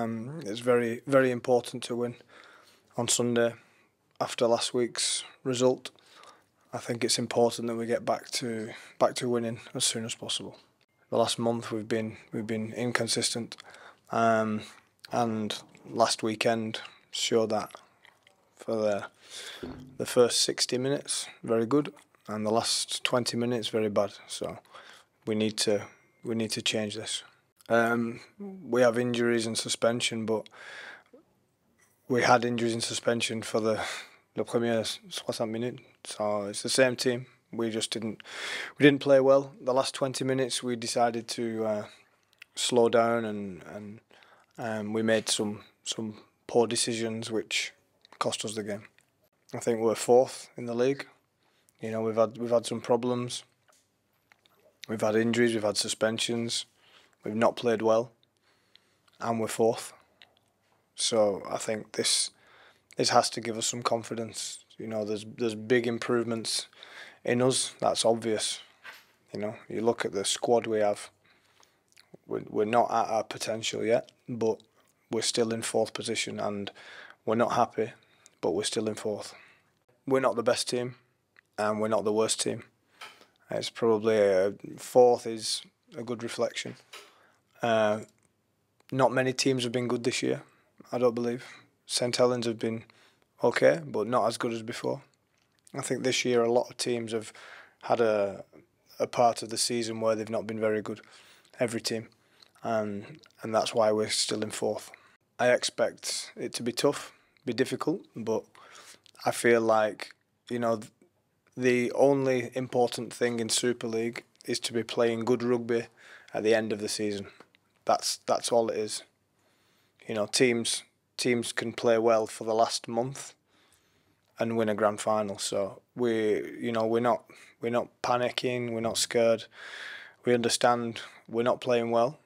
Um, it's very, very important to win on Sunday after last week's result. I think it's important that we get back to back to winning as soon as possible. The last month we've been we've been inconsistent, um, and last weekend showed that for the the first 60 minutes very good and the last 20 minutes very bad so we need to we need to change this um, we have injuries and suspension, but we had injuries and suspension for the the premier 60 minutes. So it's the same team. We just didn't we didn't play well. The last 20 minutes we decided to uh, slow down and and um, we made some some poor decisions which cost us the game. I think we're fourth in the league. You know we've had we've had some problems. We've had injuries. We've had suspensions. We've not played well, and we're fourth. So I think this this has to give us some confidence. You know, there's there's big improvements in us. That's obvious. You know, you look at the squad we have. We're we're not at our potential yet, but we're still in fourth position, and we're not happy, but we're still in fourth. We're not the best team, and we're not the worst team. It's probably a, uh, fourth is a good reflection. Uh, not many teams have been good this year, I don't believe. St Helens have been okay, but not as good as before. I think this year a lot of teams have had a a part of the season where they've not been very good, every team, and and that's why we're still in fourth. I expect it to be tough, be difficult, but I feel like you know the only important thing in Super League is to be playing good rugby at the end of the season. That's that's all it is. You know, teams teams can play well for the last month and win a grand final. So we you know, we're not we're not panicking, we're not scared. We understand we're not playing well.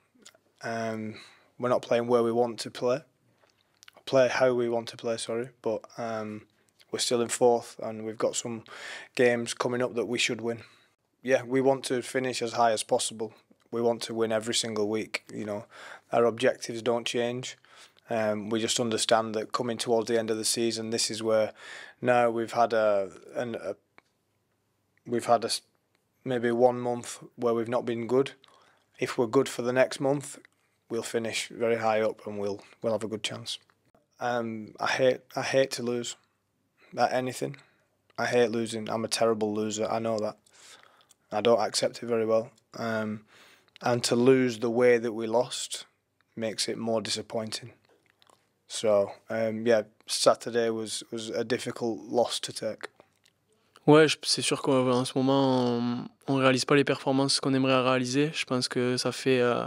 Um, we're not playing where we want to play. Play how we want to play, sorry. But um, we're still in fourth and we've got some games coming up that we should win. Yeah, we want to finish as high as possible we want to win every single week. You know, our objectives don't change. Um, we just understand that coming towards the end of the season, this is where now we've had a an a, we've had a maybe one month where we've not been good. If we're good for the next month, we'll finish very high up and we'll we'll have a good chance. Um, I hate I hate to lose at anything. I hate losing. I'm a terrible loser. I know that. I don't accept it very well. Um, and to lose the way that we lost makes it more disappointing. So um, yeah, Saturday was was a difficult loss to take. Ouais, c'est sûr qu'en ce moment, on ne réalise pas les performances qu'on aimerait réaliser. Je pense que ça fait euh,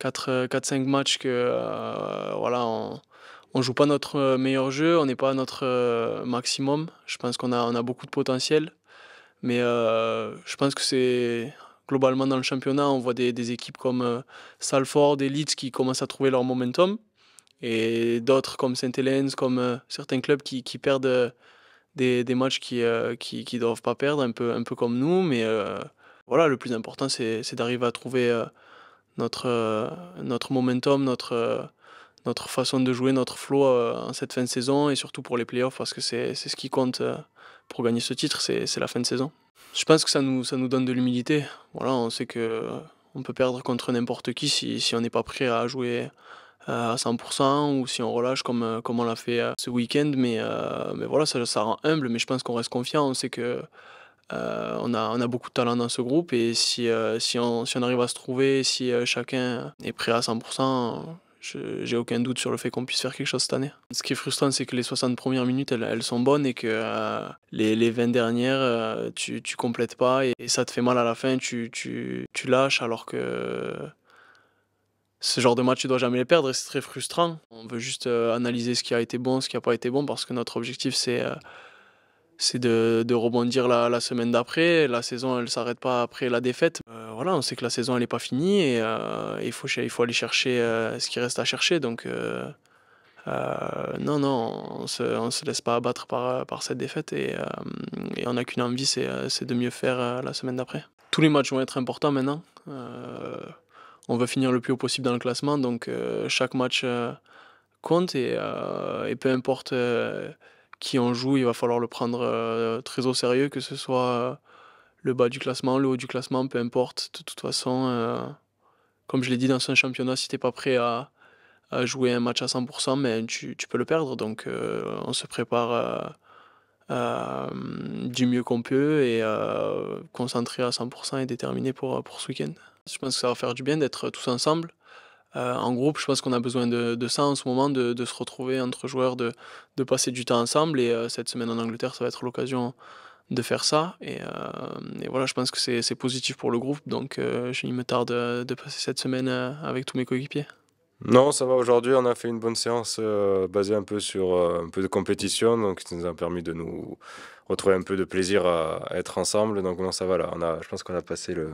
4-5 euh, matchs que euh, voilà, on, on joue pas notre euh, meilleur jeu, on n'est pas à notre euh, maximum. Je pense qu'on a, on a beaucoup de potentiel. Mais je pense que c'est globalement dans le championnat, on voit des, équipes comme euh, Salford et Leeds qui commencent à trouver leur momentum et d'autres comme saint Helens, comme euh, certains clubs qui, perdent euh, des, matchs qui ne qui, doivent pas perdre, un peu, un peu comme nous. Mais voilà, le plus important, c'est d'arriver à trouver notre, notre momentum, notre, notre façon de jouer, notre flow en cette fin de saison et surtout pour les playoffs parce que c'est ce qui compte pour gagner ce titre, c'est la fin de saison. Je pense que ça nous, ça nous donne de l'humilité. Voilà, on sait que on peut perdre contre n'importe qui si, on n'est pas prêt à jouer euh, à 100% ou si on relâche comme, euh, comme on l'a fait euh, ce week-end. Mais, mais voilà, ça, ça rend humble, mais je pense qu'on reste confiant. On sait que on, a, on a beaucoup de talent dans ce groupe et si, si, on, si on arrive à se trouver, si chacun est prêt à 100%, j'ai aucun doute sur le fait qu'on puisse faire quelque chose cette année. Ce qui est frustrant, c'est que les 60 premières minutes, elles, elles sont bonnes et que euh, les, les, 20 dernières, euh, tu, tu complètes pas et, ça te fait mal à la fin, tu, tu, tu lâches alors que ce genre de match, tu dois jamais les perdre et c'est très frustrant. On veut juste euh, analyser ce qui a été bon, ce qui n'a pas été bon parce que notre objectif, c'est c'est de, rebondir la, semaine d'après. La saison, elle s'arrête pas après la défaite. Euh, voilà, on sait que la saison, elle n'est pas finie et euh, il, faut, il faut aller chercher euh, ce qui reste à chercher. Donc, non, non, on se, se laisse pas abattre par, cette défaite et, on n'a qu'une envie, c'est de mieux faire la semaine d'après. Tous les matchs vont être importants maintenant. on veut finir le plus haut possible dans le classement, donc chaque match compte et, et peu importe qui en joue, il va falloir le prendre euh, très au sérieux, que ce soit euh, le bas du classement, le haut du classement, peu importe. De toute façon, euh, comme je l'ai dit dans ce championnat, si tu n'es pas prêt à, jouer un match à 100%, mais ben, tu, peux le perdre. Donc on se prépare. du mieux qu'on peut et concentré à 100% et déterminé pour ce week-end. Je pense que ça va faire du bien d'être tous ensemble, euh, en groupe, je pense qu'on a besoin de, ça en ce moment, de, se retrouver entre joueurs, de, passer du temps ensemble. Et euh, cette semaine en Angleterre, ça va être l'occasion de faire ça. Et, euh, et voilà, je pense que c'est positif pour le groupe. Donc, il me tarde de passer cette semaine avec tous mes coéquipiers. Non, ça va. Aujourd'hui, on a fait une bonne séance euh, basée un peu sur euh, un peu de compétition, donc ça nous a permis de nous retrouver un peu de plaisir à, être ensemble. Donc non, ça va là. On a, je pense qu'on a passé le,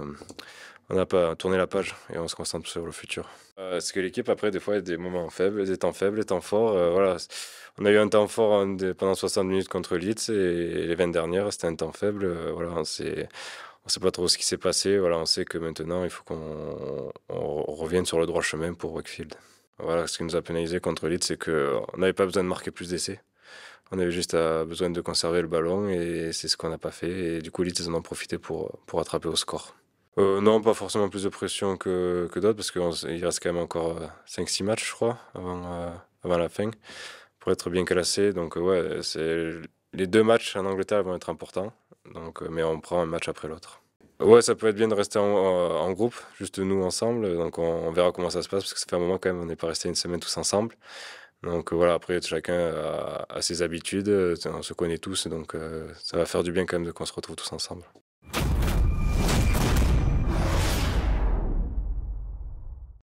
on n'a pas tourné la page et on se concentre sur le futur. parce euh, que l'équipe, après, des fois, a des moments faibles, des temps faibles, des temps forts. voilà. On a eu un temps fort pendant 60 minutes contre Leeds et, les 20 dernières, c'était un temps faible. voilà, on on ne sait pas trop ce qui s'est passé. Voilà, on sait que maintenant, il faut qu'on revienne sur le droit chemin pour Wakefield. Voilà, ce qui nous a pénalisé contre Leeds, c'est qu'on n'avait pas besoin de marquer plus d'essais. On avait juste euh, besoin de conserver le ballon et c'est ce qu'on n'a pas fait. Et du coup, Leeds en a profité pour, pour attraper au score. Euh, non, pas forcément plus de pression que, que d'autres, parce qu'il reste quand même encore 5-6 euh, matchs, je crois, avant, avant la fin, pour être bien classé. Donc, ouais, c'est les deux matchs en Angleterre vont être importants. Donc, euh, mais on prend un match après l'autre. Ouais, ça peut être bien de rester en, euh, groupe, juste nous ensemble. Donc on, verra comment ça se passe, parce que ça fait un moment quand même, on n'est pas resté une semaine tous ensemble. Donc euh, voilà, après chacun a, ses habitudes, on se connaît tous, donc ça va faire du bien quand même de qu'on se retrouve tous ensemble.